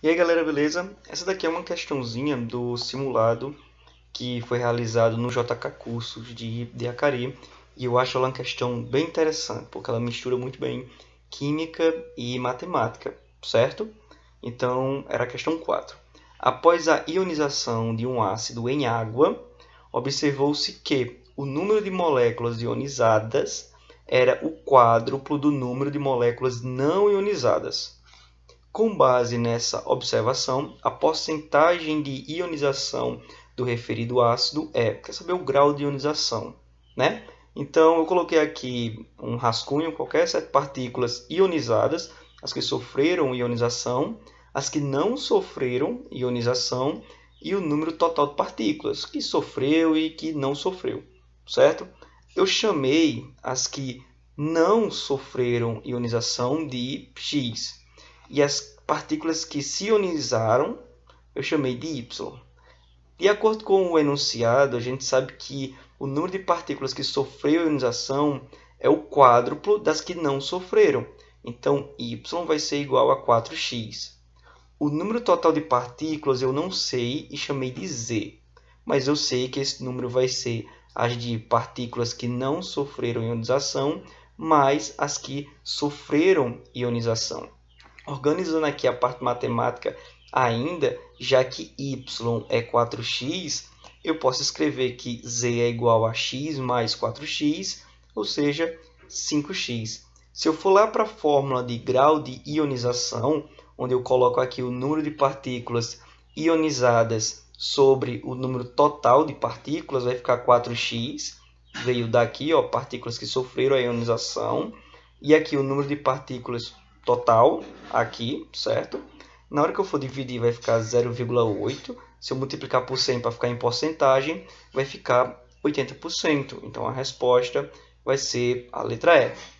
E aí galera, beleza? Essa daqui é uma questãozinha do simulado que foi realizado no JK Cursos de, de Acari e eu acho ela uma questão bem interessante, porque ela mistura muito bem química e matemática, certo? Então, era a questão 4. Após a ionização de um ácido em água, observou-se que o número de moléculas ionizadas era o quádruplo do número de moléculas não ionizadas. Com base nessa observação, a porcentagem de ionização do referido ácido é. Quer saber o grau de ionização, né? Então, eu coloquei aqui um rascunho qualquer, sete partículas ionizadas, as que sofreram ionização, as que não sofreram ionização e o número total de partículas que sofreu e que não sofreu, certo? Eu chamei as que não sofreram ionização de X e as partículas que se ionizaram eu chamei de Y. De acordo com o enunciado, a gente sabe que o número de partículas que sofreu ionização é o quádruplo das que não sofreram. Então, Y vai ser igual a 4x. O número total de partículas eu não sei e chamei de Z, mas eu sei que esse número vai ser as de partículas que não sofreram ionização mais as que sofreram ionização. Organizando aqui a parte matemática ainda, já que y é 4x, eu posso escrever que z é igual a x mais 4x, ou seja, 5x. Se eu for lá para a fórmula de grau de ionização, onde eu coloco aqui o número de partículas ionizadas sobre o número total de partículas, vai ficar 4x, veio daqui, ó, partículas que sofreram a ionização, e aqui o número de partículas total aqui, certo? Na hora que eu for dividir vai ficar 0,8. Se eu multiplicar por 100 para ficar em porcentagem, vai ficar 80%. Então a resposta vai ser a letra E.